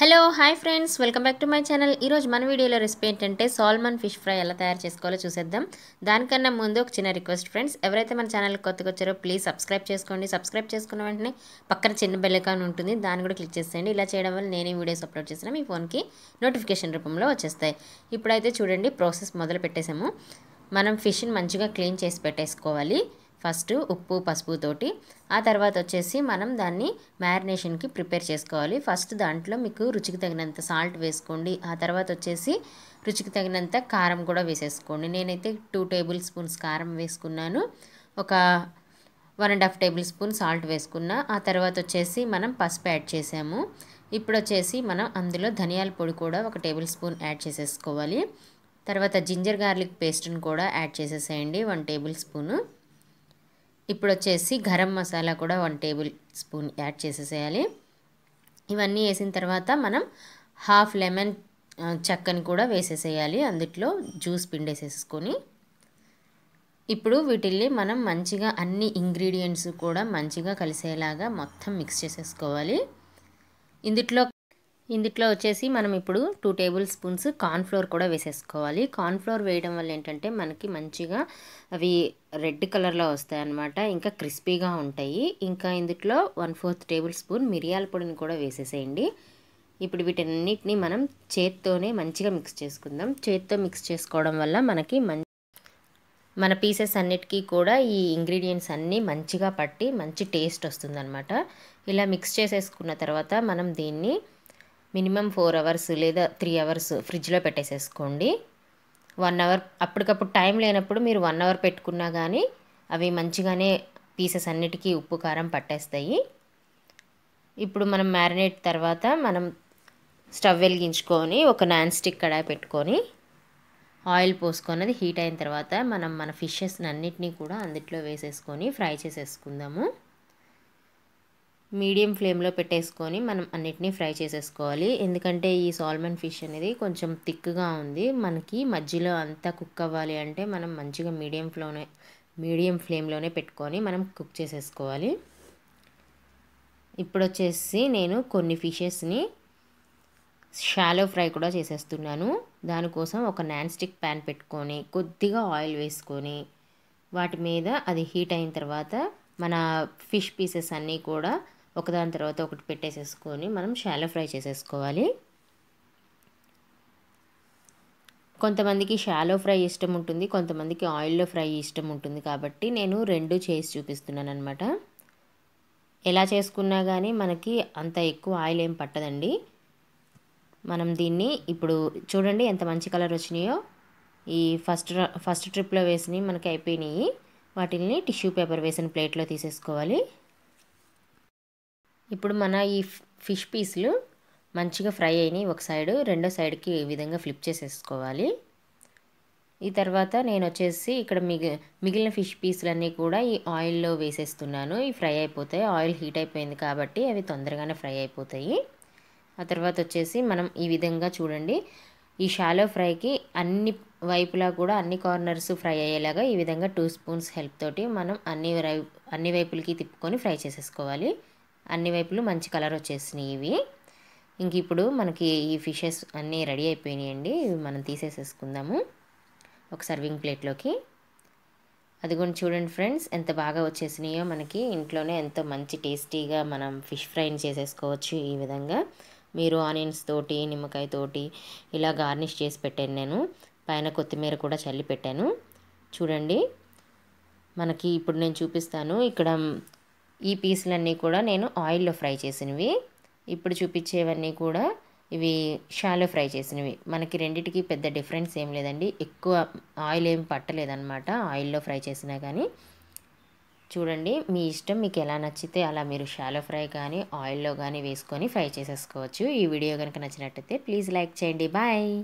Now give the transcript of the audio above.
hello hi friends welcome back to my channel ఈరోజు మన వీడియోలో రెసిపీ ఏంటంటే సాల్మన్ ఫిష్ ఫ్రై ఎలా తయారు చేసుకోవాలో చూసేద్దాం దానికన్నా ముందు ఒక చిన్న రిక్వెస్ట్ ఫ్రెండ్స్ ఎవరైతే మన ఛానల్ కొత్తగా వచ్చారో ప్లీజ్ సబ్స్క్రైబ్ చేసుకోండి సబ్స్క్రైబ్ చేసుకున్న వెంటనే పక్కన చిన్న బెల్లకాన్ ఉంటుంది దాన్ని కూడా క్లిక్ చేసేయండి ఇలా చేయడం వల్ల నేనే వీడియోస్ అప్లోడ్ చేసిన మీ ఫోన్కి నోటిఫికేషన్ రూపంలో వచ్చేస్తాయి ఇప్పుడైతే చూడండి ప్రాసెస్ మొదలు పెట్టేసాము మనం ఫిష్ని మంచిగా క్లీన్ చేసి పెట్టేసుకోవాలి ఫస్ట్ ఉప్పు పసుపుతోటి ఆ తర్వాత వచ్చేసి మనం దాన్ని మ్యారినేషన్కి ప్రిపేర్ చేసుకోవాలి ఫస్ట్ దాంట్లో మీకు రుచికి తగినంత సాల్ట్ వేసుకోండి ఆ తర్వాత వచ్చేసి రుచికి తగినంత కారం కూడా వేసేసుకోండి నేనైతే టూ టేబుల్ స్పూన్స్ కారం వేసుకున్నాను ఒక one and half tablespoon salt వేసుకున్నా ఆ తర్వాత వచ్చేసి మనం పసుపు యాడ్ చేసాము ఇప్పుడు వచ్చేసి మనం అందులో ధనియాల పొడి కూడా ఒక టేబుల్ స్పూన్ యాడ్ చేసేసుకోవాలి తర్వాత జింజర్ గార్లిక్ పేస్ట్ని కూడా యాడ్ చేసేసేయండి వన్ టేబుల్ స్పూను ఇప్పుడు వచ్చేసి గరం మసాలా కూడా వన్ టేబుల్ స్పూన్ యాడ్ చేసేసేయాలి ఇవన్నీ వేసిన తర్వాత మనం హాఫ్ లెమన్ చెక్కని కూడా వేసేసేయాలి అందుట్లో జ్యూస్ పిండేసేసుకొని ఇప్పుడు వీటిల్ని మనం మంచిగా అన్ని ఇంగ్రీడియంట్స్ కూడా మంచిగా కలిసేలాగా మొత్తం మిక్స్ చేసేసుకోవాలి ఇందుట్లో ఇందుట్లో వచ్చేసి మనం ఇప్పుడు టూ టేబుల్ స్పూన్స్ కార్న్ఫ్లోర్ కూడా వేసేసుకోవాలి కార్న్ఫ్లోర్ వేయడం వల్ల ఏంటంటే మనకి మంచిగా అవి రెడ్ కలర్లో వస్తాయి అన్నమాట ఇంకా క్రిస్పీగా ఉంటాయి ఇంకా ఇందుట్లో వన్ ఫోర్త్ టేబుల్ స్పూన్ మిరియాల పొడిని కూడా వేసేసేయండి ఇప్పుడు వీటన్నిటిని మనం చేత్తోనే మంచిగా మిక్స్ చేసుకుందాం చేత్తో మిక్స్ చేసుకోవడం వల్ల మనకి మన పీసెస్ అన్నిటికీ కూడా ఈ ఇంగ్రీడియంట్స్ అన్నీ మంచిగా పట్టి మంచి టేస్ట్ వస్తుందన్నమాట ఇలా మిక్స్ చేసేసుకున్న తర్వాత మనం దీన్ని మినిమం ఫోర్ అవర్స్ లేదా త్రీ అవర్స్ ఫ్రిడ్జ్లో పెట్టేసేసుకోండి వన్ అవర్ అప్పటికప్పుడు టైం లేనప్పుడు మీరు వన్ అవర్ పెట్టుకున్నా కానీ అవి మంచిగానే పీసెస్ అన్నిటికీ ఉప్పు కారం పట్టేస్తాయి ఇప్పుడు మనం మ్యారినేట్ తర్వాత మనం స్టవ్ వెలిగించుకొని ఒక నాన్ స్టిక్ కడాయి పెట్టుకొని ఆయిల్ పోసుకొని అది హీట్ అయిన తర్వాత మనం మన ఫిషెస్ అన్నిటినీ కూడా అందుట్లో వేసేసుకొని ఫ్రై చేసేసుకుందాము మీడియం ఫ్లేమ్లో పెట్టేసుకొని మనం అన్నిటినీ ఫ్రై చేసేసుకోవాలి ఎందుకంటే ఈ సాల్మన్ ఫిష్ అనేది కొంచెం థిక్గా ఉంది మనకి మధ్యలో అంతా కుక్ అవ్వాలి అంటే మనం మంచిగా మీడియం ఫ్లోనే మీడియం ఫ్లేమ్లోనే పెట్టుకొని మనం కుక్ చేసేసుకోవాలి ఇప్పుడు వచ్చేసి నేను కొన్ని ఫిషెస్ని షాలో ఫ్రై కూడా చేసేస్తున్నాను దానికోసం ఒక నాన్ స్టిక్ ప్యాన్ పెట్టుకొని కొద్దిగా ఆయిల్ వేసుకొని వాటి మీద అది హీట్ అయిన తర్వాత మన ఫిష్ పీసెస్ అన్నీ కూడా ఒకదాని తర్వాత ఒకటి పెట్టేసేసుకొని మనం షాలో ఫ్రై చేసేసుకోవాలి కొంతమందికి షాలో ఫ్రై ఇష్టం ఉంటుంది కొంతమందికి ఆయిల్లో ఫ్రై ఇష్టం ఉంటుంది కాబట్టి నేను రెండు చేసి చూపిస్తున్నాను అనమాట ఎలా చేసుకున్నా కానీ మనకి అంత ఎక్కువ ఆయిల్ ఏం పట్టదండి మనం దీన్ని ఇప్పుడు చూడండి ఎంత మంచి కలర్ వచ్చినాయో ఈ ఫస్ట్ ఫస్ట్ ట్రిప్లో వేసినవి మనకి అయిపోయినాయి వాటిని టిష్యూ పేపర్ వేసిన ప్లేట్లో తీసేసుకోవాలి ఇప్పుడు మన ఈ ఫిష్ పీసులు మంచిగా ఫ్రై అయినాయి ఒక సైడు రెండో సైడ్కి ఈ విధంగా ఫ్లిప్ చేసేసుకోవాలి ఈ తర్వాత నేను వచ్చేసి ఇక్కడ మిగి మిగిలిన ఫిష్ పీసులన్నీ కూడా ఈ ఆయిల్లో వేసేస్తున్నాను ఈ ఫ్రై అయిపోతాయి ఆయిల్ హీట్ అయిపోయింది కాబట్టి అవి తొందరగానే ఫ్రై అయిపోతాయి ఆ తర్వాత వచ్చేసి మనం ఈ విధంగా చూడండి ఈ షాలో ఫ్రైకి అన్ని వైపులా కూడా అన్ని కార్నర్స్ ఫ్రై అయ్యేలాగా ఈ విధంగా టూ స్పూన్స్ హెల్ప్ తోటి మనం అన్ని అన్ని వైపులకి తిప్పుకొని ఫ్రై చేసేసుకోవాలి అన్ని వైపులు మంచి కలర్ వచ్చేసినాయి ఇవి ఇంక ఇప్పుడు మనకి ఈ ఫిషెస్ అన్నీ రెడీ అయిపోయినాయండి ఇవి మనం తీసేసేసుకుందాము ఒక సర్వింగ్ ప్లేట్లోకి అదిగోండి చూడండి ఫ్రెండ్స్ ఎంత బాగా వచ్చేసినాయో మనకి ఇంట్లోనే ఎంతో మంచి టేస్టీగా మనం ఫిష్ ఫ్రైని చేసేసుకోవచ్చు ఈ విధంగా మీరు ఆనియన్స్ తోటి నిమ్మకాయ తోటి ఇలా గార్నిష్ చేసి పెట్టాను నేను పైన కొత్తిమీర కూడా చల్లి పెట్టాను చూడండి మనకి ఇప్పుడు నేను చూపిస్తాను ఇక్కడ ఈ పీసులన్నీ కూడా నేను ఆయిల్లో ఫ్రై చేసినవి ఇప్పుడు చూపించేవన్నీ కూడా ఇవి షాలో ఫ్రై చేసినవి మనకి రెండిటికి పెద్ద డిఫరెన్స్ ఏం లేదండి ఎక్కువ ఆయిల్ ఏం పట్టలేదన్నమాట ఆయిల్లో ఫ్రై చేసినా కానీ చూడండి మీ ఇష్టం మీకు ఎలా నచ్చితే అలా మీరు షాలో ఫ్రై కానీ ఆయిల్లో కానీ వేసుకొని ఫ్రై చేసేసుకోవచ్చు ఈ వీడియో కనుక నచ్చినట్టయితే ప్లీజ్ లైక్ చేయండి బాయ్